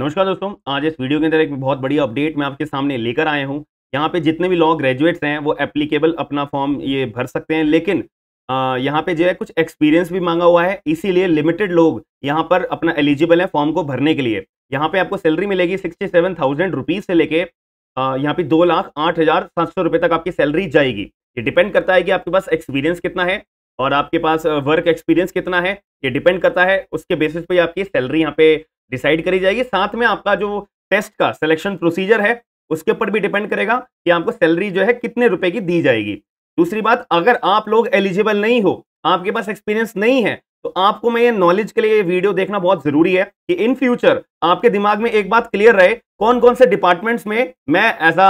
नमस्कार दोस्तों आज इस वीडियो के अंदर एक बहुत बड़ी अपडेट मैं आपके सामने लेकर आया हूँ यहाँ पे जितने भी लॉ ग्रेजुएट्स हैं वो एप्लीकेबल अपना फॉर्म ये भर सकते हैं लेकिन यहाँ पे जो है कुछ एक्सपीरियंस भी मांगा हुआ है इसीलिए लिमिटेड लोग यहाँ पर अपना एलिजिबल है फॉर्म को भरने के लिए यहाँ पे आपको सैलरी मिलेगी सिक्सटी सेवन थाउजेंड रुपीज से लेके यहाँ पे दो लाख आठ हजार सात सौ रुपये तक आपकी सैलरी जाएगी ये डिपेंड करता है कि आपके पास एक्सपीरियंस कितना है और आपके पास वर्क एक्सपीरियंस कितना है ये डिपेंड करता है उसके बेसिस पे आपकी सैलरी यहाँ पे डिसाइड करी जाएगी साथ में आपका जो टेस्ट का सिलेक्शन प्रोसीजर है उसके ऊपर भी डिपेंड करेगा कि आपको सैलरी जो है कितने रुपए की दी जाएगी दूसरी बात अगर आप लोग एलिजिबल नहीं हो आपके पास एक्सपीरियंस नहीं है तो आपको मैं ये नॉलेज के लिए ये वीडियो देखना बहुत जरूरी है कि इन फ्यूचर आपके दिमाग में एक बात क्लियर रहे कौन कौन से डिपार्टमेंट्स में मैं एज अ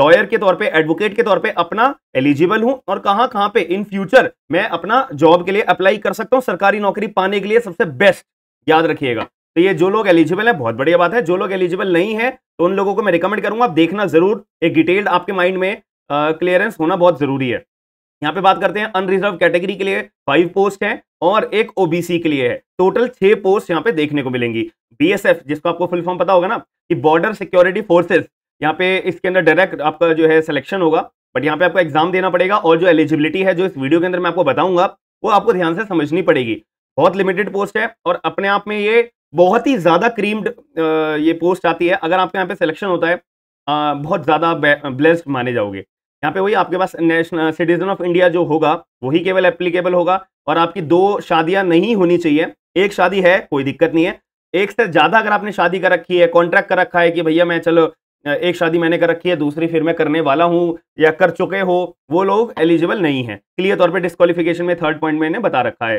लॉयर के तौर पे एडवोकेट के तौर पे अपना एलिजिबल हूं और कहां कहां पे इन फ्यूचर मैं अपना जॉब के लिए अप्लाई कर सकता हूं सरकारी नौकरी पाने के लिए सबसे बेस्ट याद रखिएगा तो ये जो लोग एलिजिबल है बहुत बढ़िया बात है जो लोग एलिजिबल नहीं है तो उन लोगों को मैं रिकमेंड करूंगा आप देखना जरूर एक डिटेल्ड आपके माइंड में क्लियरेंस होना बहुत जरूरी है यहाँ पे बात करते हैं अनरिजर्व कैटेगरी के लिए फाइव पोस्ट है और एक ओबीसी के लिए है टोटल छह पोस्ट यहाँ पे देखने को मिलेंगी बीएसएफ जिसको आपको फुल फॉर्म पता होगा ना कि बॉर्डर सिक्योरिटी फोर्सेस यहाँ पे इसके अंदर डायरेक्ट आपका जो है सिलेक्शन होगा बट यहाँ पे आपको एग्जाम देना पड़ेगा और जो एलिजिबिलिटी है जो इस वीडियो के अंदर मैं आपको बताऊंगा वो आपको ध्यान से समझनी पड़ेगी बहुत लिमिटेड पोस्ट है और अपने आप में ये बहुत ही ज़्यादा क्रीम्ड ये पोस्ट आती है अगर आपके यहाँ पे सिलेक्शन होता है बहुत ज़्यादा ब्लेस्ड माने जाओगे यहाँ पे वही आपके पास नेशनल सिटीजन ऑफ इंडिया जो होगा वही केवल एप्लीकेबल होगा और आपकी दो शादियाँ नहीं होनी चाहिए एक शादी है कोई दिक्कत नहीं है एक से ज़्यादा अगर आपने शादी कर रखी है कॉन्ट्रैक्ट कर रखा है कि भैया मैं चलो एक शादी मैंने कर रखी है दूसरी फिर मैं करने वाला हूँ या कर चुके हो वो लोग एलिजिबल नहीं है क्लियर तौर पर डिस्कालिफिकेशन में थर्ड पॉइंट मैंने बता रखा है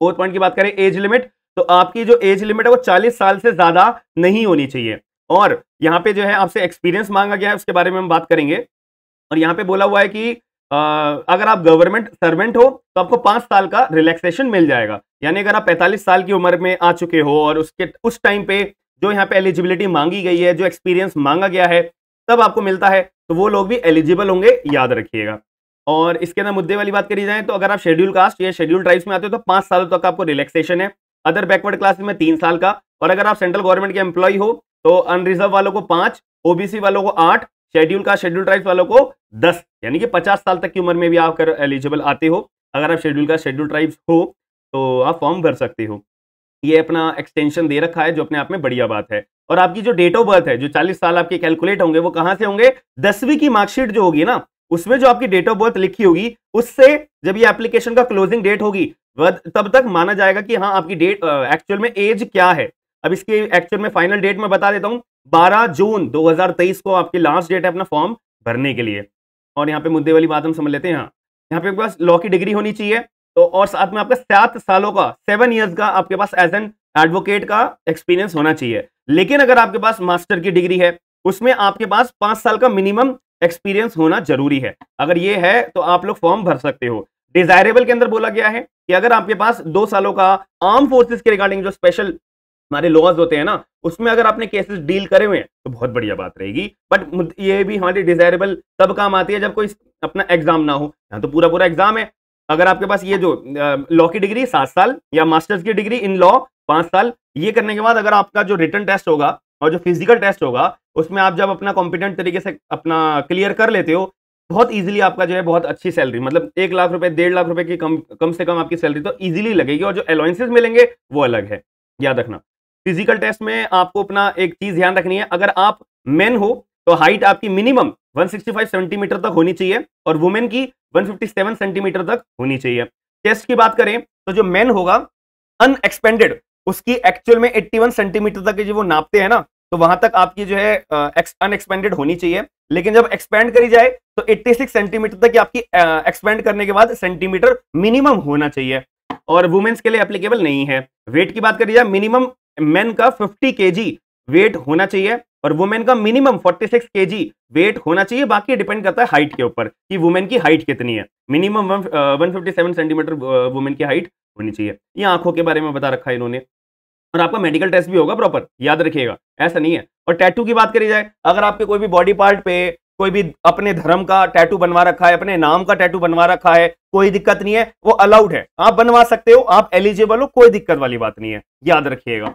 फोर्थ पॉइंट की बात करें एज लिमिट तो आपकी जो एज लिमिट है वो चालीस साल से ज्यादा नहीं होनी चाहिए और यहाँ पे जो है आपसे एक्सपीरियंस मांगा गया है उसके बारे में हम बात करेंगे और यहाँ पे बोला हुआ है कि आ, अगर आप गवर्नमेंट सर्वेंट हो तो आपको पांच साल का रिलैक्सेशन मिल जाएगा यानी अगर आप 45 साल की उम्र में आ चुके हो और उसके उस टाइम पे जो यहाँ पे एलिजिबिलिटी मांगी गई है जो एक्सपीरियंस मांगा गया है तब आपको मिलता है तो वो लोग भी एलिजिबल होंगे याद रखिएगा और इसके अंदर मुद्दे वाली बात करी जाए तो अगर आप शेड्यूल कास्ट या शेड्यूल ट्राइब्स में आते हो तो पाँच सालों तक आपको रिलैक्सेशन है अदर बैकवर्ड क्लासेस में तीन साल का और अगर आप सेंट्रल गवर्नमेंट के एम्प्लॉय हो तो अनरिजर्व वालों को पांच ओबीसी वालों को आठ शेड्यूल का शेड्यूल ट्राइब्स वालों को दस यानी कि पचास साल तक की उम्र में भी आप एलिजिबल आते हो अगर आप शेड्यूल का शेड्यूल ट्राइब्स हो तो आप फॉर्म भर सकते हो ये अपना एक्सटेंशन दे रखा है जो अपने आप में बढ़िया बात है और आपकी जो डेट ऑफ बर्थ है जो 40 साल आपके कैलकुलेट होंगे वो कहाँ से होंगे दसवीं की मार्कशीट जो होगी ना उसमें जो आपकी डेट ऑफ बर्थ लिखी होगी उससे जब ये एप्लीकेशन का क्लोजिंग डेट होगी तब तक माना जाएगा कि हाँ आपकी डेट एक्चुअल में एज क्या है अब इसके एक्चुअल में फाइनल डेट मैं बता देता हूँ 12 जून 2023 को आपकी लास्ट डेट है अपना फॉर्म भरने के लिए और यहाँ पे मुद्दे वाली बात हम समझ लेते हैं हाँ यहाँ पे आपके पास लॉ की डिग्री होनी चाहिए तो और साथ में आपका सात सालों का सेवन ईयर्स का आपके पास एज एन एडवोकेट का एक्सपीरियंस होना चाहिए लेकिन अगर आपके पास मास्टर की डिग्री है उसमें आपके पास पांच साल का मिनिमम एक्सपीरियंस होना जरूरी है अगर ये है तो आप लोग फॉर्म भर सकते हो डिजायरेबल के अंदर बोला गया है कि अगर आपके पास दो सालों का आर्म फोर्सेस के रिगार्डिंग जो स्पेशल हमारे लॉज होते हैं ना उसमें अगर आपने केसेस डील करे हुए हैं तो बहुत बढ़िया बात रहेगी बट ये भी हमारी डिजायरेबल तब काम आती है जब कोई अपना एग्जाम ना हो यहाँ तो पूरा पूरा एग्जाम है अगर आपके पास ये जो लॉ की डिग्री सात साल या मास्टर्स की डिग्री इन लॉ पांच साल ये करने के बाद अगर आपका जो रिटर्न टेस्ट होगा और जो फिजिकल टेस्ट होगा उसमें आप जब अपना कॉम्पिटेंट तरीके से अपना क्लियर कर लेते हो बहुत इजीली आपका जो है बहुत अच्छी सैलरी मतलब एक लाख रुपए डेढ़ लाख रुपए की कम कम से कम आपकी सैलरी तो इजीली लगेगी और जो अलाउंसेस मिलेंगे वो अलग है याद रखना फिजिकल टेस्ट में आपको अपना एक चीज ध्यान रखनी है अगर आप मेन हो तो हाइट आपकी मिनिमम 165 सेंटीमीटर तक होनी चाहिए और वुमेन की 157 सेंटीमीटर तक होनी चाहिए टेस्ट की बात करें तो जो मेन होगा अनएक्सपेंडेड उसकी एक्चुअल में 81 सेंटीमीटर तक जो वो नापते हैं ना तो वहां तक आपकी जो है अनएक्सपेंडेड होनी चाहिए लेकिन जब एक्सपेंड करी जाए तो 86 सेंटीमीटर तक आपकी एक्सपेंड करने के बाद सेंटीमीटर मिनिमम होना चाहिए और वुमेन्स के लिए एप्लीकेबल नहीं है वेट की बात करी जाए मिनिमम मेन का 50 के वेट होना चाहिए और वुमेन का मिनिमम 46 केजी वेट होना चाहिए बाकी डिपेंड करता है हाइट के ऊपर कि वुमेन की हाइट कितनी है minimum one fifty centimetre women की हाइट होनी चाहिए ये आंखों के बारे में बता रखा है इन्होंने और आपका मेडिकल टेस्ट भी होगा प्रॉपर याद रखिएगा ऐसा नहीं है और टैटू की बात करी जाए अगर आपके कोई भी बॉडी पार्ट पे कोई भी अपने धर्म का टैटू बनवा रखा है अपने नाम का टैटू बनवा रखा है कोई दिक्कत नहीं है वो अलाउड है आप बनवा सकते हो आप एलिजिबल हो कोई दिक्कत वाली बात नहीं है याद रखिएगा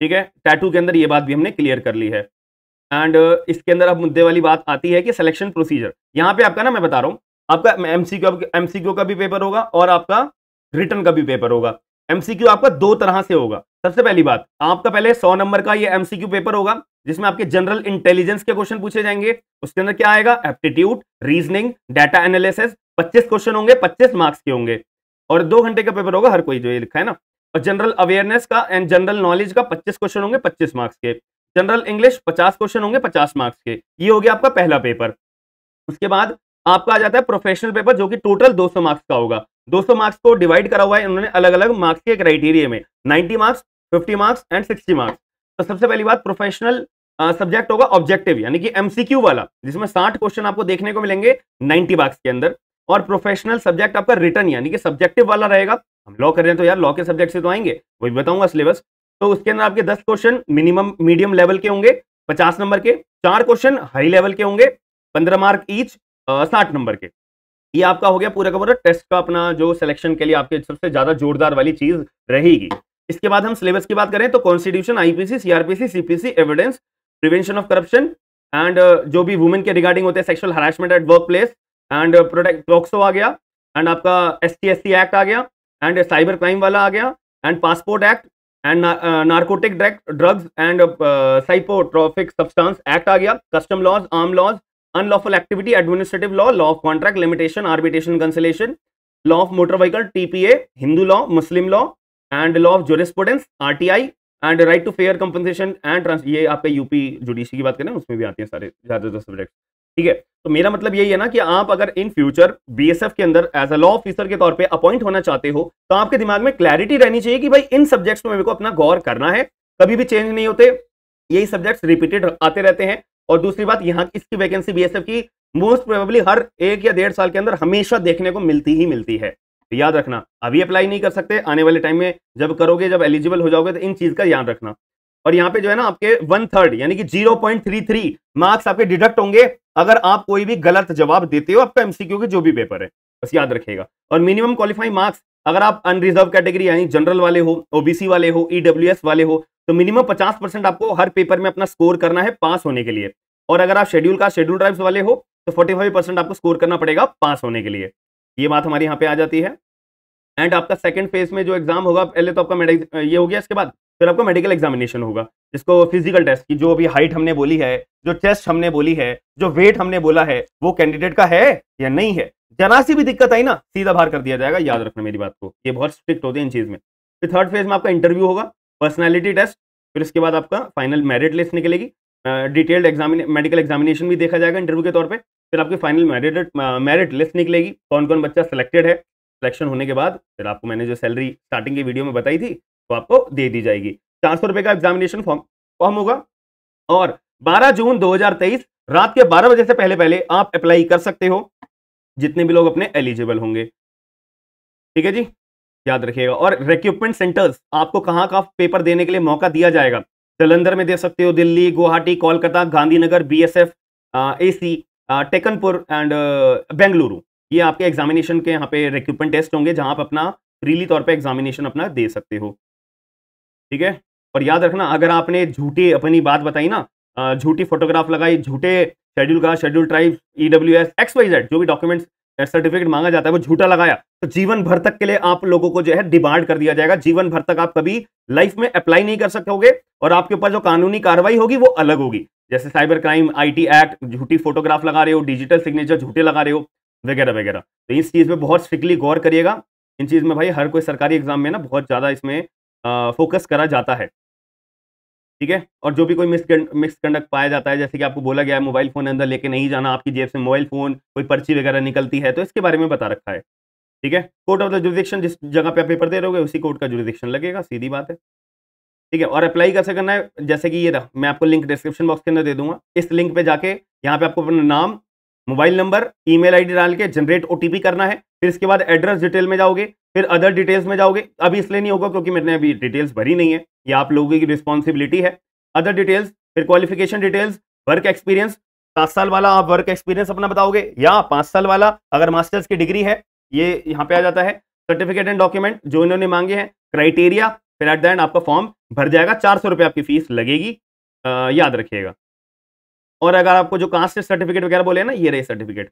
ठीक है टैटू के अंदर ये बात भी हमने क्लियर कर ली है एंड uh, इसके अंदर अब मुद्दे वाली बात आती है कि सिलेक्शन प्रोसीजर यहाँ पे आपका ना मैं बता रहा हूँ आपका एमसीक्यू एमसीक्यू का भी पेपर होगा और आपका रिटर्न का भी पेपर होगा एमसीक्यू आपका दो तरह से होगा सबसे पहली बात आपका पहले सौ नंबर का ये एमसीक्यू पेपर होगा जिसमें आपके जनरल इंटेलिजेंस के क्वेश्चन पूछे जाएंगे उसके अंदर क्या आएगा aptitude reasoning data analysis 25 question होंगे 25 मार्क्स के होंगे और दो घंटे का पेपर होगा हर कोई जो ये लिखा है ना और जनरल अवेयरनेस का एंड जनरल नॉलेज का पच्चीस क्वेश्चन होंगे पच्चीस मार्क्स के जनरल इंग्लिश पचास क्वेश्चन होंगे पचास मार्क्स के ये हो गया आपका पहला पेपर उसके बाद आपका आ जाता है प्रोफेशनल पेपर जो कि टोटल 200 मार्क्स का होगा 200 मार्क्स को डिवाइड करा हुआ है इन्होंने अलग अलग मार्क्स के क्राइटेरिया में 90 marks fifty marks and sixty marks तो सबसे पहली बात प्रोफेशनल सब्जेक्ट होगा ऑब्जेक्टिव यानी कि एमसीक्यू वाला जिसमें साठ क्वेश्चन आपको देखने को मिलेंगे नाइन्टी मार्क्स के अंदर और प्रोफेशनल सब्जेक्ट आपका रिटर्न यानी कि सब्जेक्टिव वाला रहेगा हम लॉ कर रहे हैं तो यार लॉ के सब्जेक्ट से तो आएंगे वही बताऊंगा सिलेबस तो उसके अंदर आपके दस क्वेश्चन मिनिमम मीडियम लेवल के होंगे पचास नंबर के चार क्वेश्चन हाई लेवल के होंगे पंद्रह मार्क ईच साठ नंबर के ये आपका हो गया पूरा का पूरा टेस्ट का अपना जो सिलेक्शन के लिए आपके सबसे ज्यादा जोरदार वाली चीज रहेगी इसके बाद हम सिलेबस की बात करें तो constitution IPC CrPC CPC evidence prevention of corruption and जो भी वुमेन के रिगार्डिंग होते हैं sexual harassment at work place and protect POCSO आ गया एंड आपका एस टी एक्ट आ गया एंड साइबर क्राइम वाला आ गया and passport act and narcotic drugs and psychotropic substance act आ गया custom laws arm laws unlawful activity administrative law law of contract limitation arbitration conciliation law of motor vehicle TPA Hindu law Muslim law and law of jurisprudence RTI and right to fair compensation and ये आपके UP judiciary की बात करें उसमें भी आते हैं सारे ज़्यादातर सब्जेक्ट ठीक है तो मेरा मतलब यही है ना कि आप अगर इन फ्यूचर बीएसएफ के अंदर एज अ लॉ ऑफिसर के तौर पे अपॉइंट होना चाहते हो तो आपके दिमाग में क्लैरिटी रहनी चाहिए कि भाई इन सब्जेक्ट्स में मेरे को अपना गौर करना है कभी भी चेंज नहीं होते यही सब्जेक्ट्स रिपीटेड आते रहते हैं और दूसरी बात यहाँ इसकी वैकेंसी बी की मोस्ट प्रोबेबली हर एक या डेढ़ साल के अंदर हमेशा देखने को मिलती ही मिलती है याद रखना अभी अप्लाई नहीं कर सकते आने वाले टाइम में जब करोगे जब एलिजिबल हो जाओगे तो इन चीज का याद रखना और यहाँ पे जो है ना आपके वन थर्ड यानी कि zero point three three marks आपके डिडक्ट होंगे अगर आप कोई भी गलत जवाब देते हो आपका एमसीक्यू के जो भी पेपर है बस याद रखेगा और मिनिमम क्वालिफाइंग मार्क्स अगर आप अनरिजर्व कैटेगरी यानी जनरल वाले हो ओबीसी वाले हो ईडब्ल्यूएस e वाले हो तो मिनिमम पचास आपको हर पेपर में अपना स्कोर करना है पास होने के लिए और अगर आप शेड्यूल का शेड्यूल ट्राइब्स वाले हो तो फोर्टी आपको स्कोर करना पड़ेगा पास होने के लिए ये बात हमारे यहाँ पे आ जाती है एंड आपका सेकंड फेज में जो एग्जाम होगा पहले तो आपका मेडिकल ये हो गया इसके बाद फिर आपका मेडिकल एग्जामिनेशन होगा जिसको फिजिकल टेस्ट की जो अभी हाइट हमने बोली है जो चेस्ट हमने बोली है जो वेट हमने बोला है वो कैंडिडेट का है या नहीं है जरा सी भी दिक्कत आई ना सीधा बाहर कर दिया जाएगा याद रखना मेरी बात को ये बहुत स्ट्रिक्ट होते हैं इन चीज़ में फिर थर्ड फेज में आपका इंटरव्यू होगा पर्सनैलिटी टेस्ट फिर इसके बाद आपका फाइनल मेरिट लिस्ट निकलेगी डिटेल्ड एग्जामिन मेडिकल एग्जामिनेशन भी देखा जाएगा इंटरव्यू के तौर पर फिर आपकी फाइनल मेरिट मेरिट लिस्ट निकलेगी कौन कौन बच्चा सिलेक्टेड है सिलेक्शन होने के बाद फिर आपको मैंने जो सैलरी स्टार्टिंग की वीडियो में बताई थी वो आपको दे दी जाएगी चार सौ का एग्जामिनेशन फॉर्म फॉर्म होगा और 12 जून 2023 रात के 12 बजे से पहले पहले आप अप्लाई कर सकते हो जितने भी लोग अपने एलिजिबल होंगे ठीक है जी याद रखिएगा और रिक्रूटमेंट सेंटर्स आपको कहाँ का पेपर देने के लिए मौका दिया जाएगा जलंधर में दे सकते हो Delhi Guwahati Kolkata Gandhinagar BSF AC Tekanpur and uh, Bengaluru ये आपके एग्जामिनेशन के यहाँ पे रिक्यूपमेंट टेस्ट होंगे जहाँ आप अपना फ्रीली तौर पे एग्जामिनेशन अपना दे सकते हो ठीक है और याद रखना अगर आपने झूठी अपनी बात बताई ना झूठी फोटोग्राफ लगाई झूठे शेड्यूल का schedule tribe E W S X Y Z जो भी डॉक्यूमेंट्स डेथ सर्टिफिकेट मांगा जाता है वो झूठा लगाया तो जीवन भर तक के लिए आप लोगों को जो है डिमांड कर दिया जाएगा जीवन भर तक आप कभी लाइफ में अप्लाई नहीं कर सकोगे और आपके ऊपर जो कानूनी कार्रवाई होगी वो अलग होगी जैसे साइबर क्राइम आईटी एक्ट झूठी फोटोग्राफ लगा रहे हो डिजिटल सिग्नेचर झूठे लगा रहे हो वगैरह वगैरह तो इस चीज़ में बहुत स्ट्रिक्टली गौर करिएगा इन चीज़ में भाई हर कोई सरकारी एग्जाम में ना बहुत ज़्यादा इसमें फोकस करा जाता है ठीक है और जो भी कोई मिस मिक्स कंडक्ट पाया जाता है जैसे कि आपको बोला गया है मोबाइल फ़ोन अंदर लेके नहीं जाना आपकी जेब से मोबाइल फ़ोन कोई पर्ची वगैरह निकलती है तो इसके बारे में बता रखा है ठीक है कोर्ट ऑफ द जुरिडिक्शन जिस जगह पे आप पेपर दे रहे उसी कोर्ट का जुरिडिक्शन लगेगा सीधी बात है ठीक है और अप्लाई कैसे करना है जैसे कि ये रहा मैं आपको लिंक डिस्क्रिप्शन बॉक्स के अंदर दे दूंगा इस लिंक पे जाके यहाँ पे आपको अपना नाम मोबाइल नंबर ईमेल आईडी डाल के जनरेट ओटीपी करना है फिर इसके बाद एड्रेस डिटेल में जाओगे फिर अदर डिटेल्स में जाओगे अभी इसलिए नहीं होगा क्योंकि मैंने अभी डिटेल्स भरी नहीं है ये आप लोगों की रिस्पॉन्सिबिलिटी है अदर डिटेल्स फिर क्वालिफिकेशन डिटेल्स वर्क एक्सपीरियंस सात साल वाला आप वर्क एक्सपीरियंस अपना बताओगे या पाँच साल वाला अगर मास्टर्स की डिग्री है ये यहाँ पे आ जाता है सर्टिफिकेट एंड डॉक्यूमेंट जो इन्होंने मांगे हैं क्राइटेरिया फिर एट द एंड आपका फॉर्म भर जाएगा चार सौ रुपये आपकी फीस लगेगी आ, याद रखिएगा और अगर आपको जो कास्ट सर्टिफिकेट वगैरह बोले ना ये रहे certificate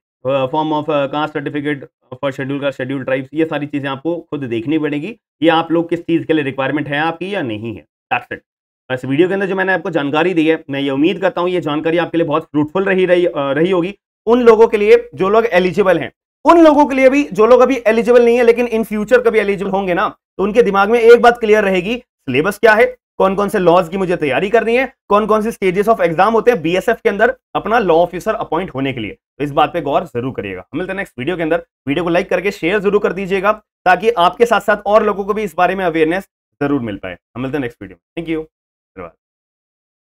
form of caste certificate for schedule का शेड्यूल ट्राइब्स ये सारी चीज़ें आपको खुद देखनी पड़ेगी ये आप लोग किस चीज़ के लिए रिक्वायरमेंट है आपकी या नहीं है दैट्स इट वीडियो के अंदर जो मैंने आपको जानकारी दी है मैं ये उम्मीद करता हूँ ये जानकारी आपके लिए बहुत फ्रूटफुल रही रही, रही होगी उन लोगों के लिए जो लोग एलिजिबल हैं उन लोगों के लिए भी जो लोग अभी एलिजिबल नहीं है लेकिन इन फ्यूचर कभी एलिजिबल होंगे ना तो उनके दिमाग में एक बात क्लियर रहेगी सिलेबस क्या है कौन कौन से लॉज की मुझे तैयारी करनी है कौन कौन से स्टेजेस ऑफ एग्जाम होते हैं बीएसएफ के अंदर अपना लॉ ऑफिसर अपॉइंट होने के लिए तो इस बात पे गौर जरूर करिएगा मिलते हैं नेक्स्ट वीडियो के अंदर वीडियो को लाइक करके शेयर जरूर कर दीजिएगा ताकि आपके साथ साथ और लोगों को भी इस बारे में अवेयरनेस जरूर मिल पाए हम मिलते हैं नेक्स्ट वीडियो थैंक यू